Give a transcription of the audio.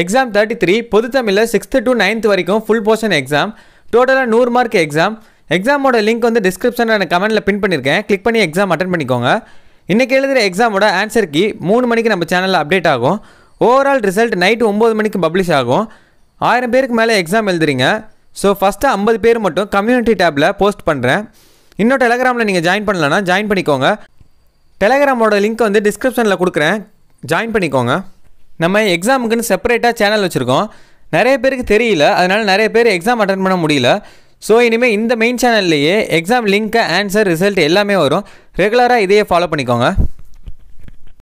exam thirty three பொது தமிழில் sixth to ninth வரைக்கும் ஃபுல் போர்ஷன் எக்ஸாம் டோட்டலாக நூறு மார்க் எக்ஸாம் எக்ஸாமோட லிங்க் வந்து டிஸ்கிரிப்ஷனில் நான் கமெண்ட்டில் பின் பண்ணியிருக்கேன் கிளிக் பண்ணி எக்ஸாம் அட்டன் பண்ணிக்கோங்க இன்றைக்கி எழுதுகிற எக்ஸாமோட ஆன்சர் கீ மூணு மணிக்கு நம்ம சேனலில் அப்டேட் ஆகும் ஓவரால் ரிசல்ட் நைட்டு ஒம்பது மணிக்கு பப்ளிஷ் ஆகும் ஆயிரம் பேருக்கு மேலே எக்ஸாம் எழுதுறீங்க ஸோ ஃபஸ்ட்டு ஐம்பது பேர் மட்டும் கம்யூனிட்டி டேப்பில் போஸ்ட் பண்ணுறேன் இன்னும் டெலகிராமில் நீங்கள் ஜாயின் பண்ணலன்னா ஜாயின் பண்ணிக்கோங்க டெலகிராமோட லிங்க் வந்து டிஸ்கிரிப்ஷனில் கொடுக்குறேன் ஜாயின் பண்ணிக்கோங்க நம்ம எக்ஸாமுக்குன்னு செப்பரேட்டாக சேனல் வச்சுருக்கோம் நிறைய பேருக்கு தெரியல அதனால் நிறைய பேர் எக்ஸாம் அட்டன் பண்ண முடியல ஸோ இனிமேல் இந்த மெயின் சேனல்லையே எக்ஸாம் லிங்க்கு ஆன்சர் ரிசல்ட் எல்லாமே வரும் ரெகுலராக இதையே ஃபாலோ பண்ணிக்கோங்க